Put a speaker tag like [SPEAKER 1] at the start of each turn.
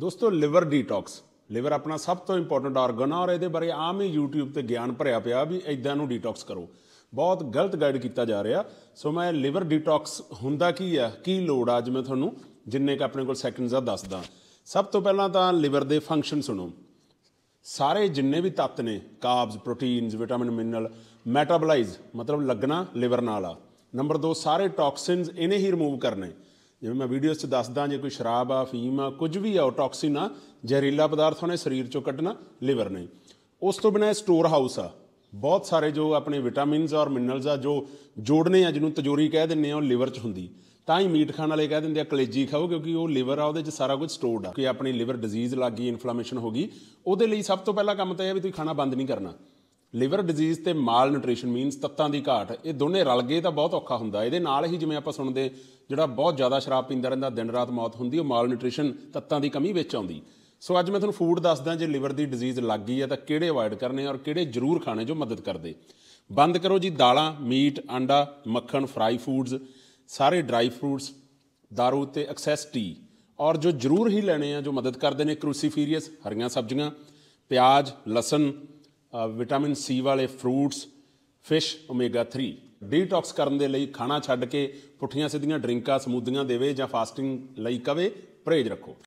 [SPEAKER 1] ਦੋਸਤੋ liver detox liver ਆਪਣਾ ਸਭ ਤੋਂ ਇੰਪੋਰਟੈਂਟ ਆਰਗਨ ਆ ਔਰ ਇਹਦੇ ਬਾਰੇ ਆਮ ਹੀ YouTube ਤੇ ਗਿਆਨ ਭਰਿਆ ਪਿਆ ਵੀ ਇਦਾਂ ਨੂੰ ਡੀਟੌਕਸ ਕਰੋ ਬਹੁਤ ਗਲਤ ਗਾਈਡ ਕੀਤਾ ਜਾ ਰਿਹਾ ਸੋ ਮੈਂ ਲਿਵਰ ਡੀਟੌਕਸ ਹੁੰਦਾ ਕੀ ਆ ਕੀ ਲੋੜ ਆ ਅੱਜ ਮੈਂ ਤੁਹਾਨੂੰ ਜਿੰਨੇ ਕ ਆਪਣੇ ਕੋਲ ਸੈਕਿੰਡਸ ਆ ਦੱਸਦਾ ਸਭ ਤੋਂ ਪਹਿਲਾਂ ਤਾਂ ਲਿਵਰ ਦੇ ਫੰਕਸ਼ਨ ਸੁਣੋ ਸਾਰੇ ਜਿੰਨੇ ਵੀ ਤੱਤ ਨੇ carbs proteins vitamin mineral metabolise ਮਤਲਬ ਲੱਗਣਾ ਲਿਵਰ ਨਾਲ ਆ ਨੰਬਰ 2 ਸਾਰੇ ਟੌਕਸਿਨਸ ਇਹਨੇ ਹੀ ਰਿਮੂਵ ਕਰਨੇ ਜਿਵੇਂ ਮੈਂ ਵੀਡੀਓਸ 'ਚ ਦੱਸਦਾ ਜੇ ਕੋਈ ਸ਼ਰਾਬ ਆ ਫੀਮ ਆ ਕੁਝ ਵੀ ਆ ਟੌਕਸਿਨ ਆ ਜ਼ਹਿਰੀਲਾ ਪਦਾਰਥ ਉਹਨੇ ਸਰੀਰ 'ਚੋਂ ਕੱਢਣਾ ਲਿਵਰ ਨੇ ਉਸ ਤੋਂ ਬਿਨਾ ਸਟੋਰ ਹਾਊਸ ਆ ਬਹੁਤ ਸਾਰੇ ਜੋ ਆਪਣੇ ਵਿਟਾਮਿਨਸ ਔਰ ਮਿਨਰਲਸ ਆ ਜੋ ਜੋੜਨੇ ਆ ਜਿਹਨੂੰ ਤਜੋਰੀ ਕਹਿ ਦਿੰਨੇ ਆ ਉਹ ਲਿਵਰ 'ਚ ਹੁੰਦੀ ਤਾਂ ਹੀ ਮੀਟ ਖਾਣ ਵਾਲੇ ਕਹਿ ਦਿੰਦੇ ਆ ਕਲੇਜੀ ਖਾਓ ਕਿਉਂਕਿ ਉਹ ਲਿਵਰ ਆ ਉਹਦੇ 'ਚ ਸਾਰਾ ਕੁਝ ਸਟੋਰਡ ਆ ਕਿ ਆਪਣੀ ਲਿਵਰ ਡਿਜ਼ੀਜ਼ ਲੱਗ ਗਈ ਇਨਫਲੇਮੇਸ਼ਨ ਹੋ ਗਈ ਉਹਦੇ ਲਈ ਸਭ ਤੋਂ ਪਹਿਲਾ ਕੰਮ ਤਾਂ ਇਹ ਆ ਵੀ ਤੁਸੀਂ ਖਾਣਾ ਬੰਦ ਨਹੀਂ ਕਰਨਾ ਲਿਵਰ ਡਿਜ਼ੀਜ਼ ਤੇ ਮਾਲ ਨਿਊਟ੍ਰੀਸ਼ਨ ਮੀਨਸ ਤੱਤਾਂ ਦੀ ਘਾਟ ਇਹ ਦੋਨੇ ਰਲ ਗਏ ਤਾਂ ਬਹੁਤ ਔਖਾ ਹੁੰਦਾ ਇਹਦੇ ਨਾਲ ਹੀ ਜਿਵੇਂ ਆਪਾਂ ਸੁਣਦੇ ਜਿਹੜਾ ਬਹੁਤ ਜ਼ਿਆਦਾ ਸ਼ਰਾਬ ਪੀਂਦਾ ਰਹਿੰਦਾ ਦਿਨ ਰਾਤ ਮੌਤ ਹੁੰਦੀ ਉਹ ਮਾਲ ਨਿਊਟ੍ਰੀਸ਼ਨ ਤੱਤਾਂ ਦੀ ਕਮੀ ਵਿੱਚ ਆਉਂਦੀ ਸੋ ਅੱਜ ਮੈਂ ਤੁਹਾਨੂੰ ਫੂਡ ਦੱਸਦਾ ਜੇ ਲਿਵਰ ਦੀ ਡਿਜ਼ੀਜ਼ ਲੱਗ ਗਈ ਹੈ ਤਾਂ ਕਿਹੜੇ ਅਵਾਇਡ ਕਰਨੇ ਔਰ ਕਿਹੜੇ ਜ਼ਰੂਰ ਖਾਣੇ ਜੋ ਮਦਦ ਕਰਦੇ ਬੰਦ ਕਰੋ ਜੀ ਦਾਲਾਂ ਮੀਟ ਅੰਡਾ ਮੱਖਣ ਫਰਾਈ ਫੂਡਸ ਸਾਰੇ ਡਰਾਈ ਫਰੂਟਸ ਦਾਰੂ ਤੇ ਐਕਸੈਸ ਟੀ ਔਰ ਜੋ ਜ਼ਰੂਰ ਹੀ ਲੈਣੇ ਆ ਜੋ ਮਦਦ ਕਰਦੇ ਨੇ ਕਰੂਸੀਫੀਰੀਅਸ ਹਰੀਆਂ ਸਬਜ਼ੀਆਂ ਪਿਆਜ਼ ਲਸਣ ਵਿਟਾਮਿਨ ਸੀ ਵਾਲੇ ਫਰੂਟਸ ਫਿਸ਼ ਓਮੇਗਾ 3 ਡੀਟੌਕਸ ਕਰਨ ਦੇ ਲਈ ਖਾਣਾ ਛੱਡ ਕੇ ਪੁੱਠੀਆਂ ਸਿੱਧੀਆਂ ਡਰਿੰਕਾਂ ਸਮੂਦੀਆਂ ਦੇਵੇ ਜਾਂ ਫਾਸਟਿੰਗ ਲਈ ਕਵੇ ਪਰਹੇਜ਼ ਰੱਖੋ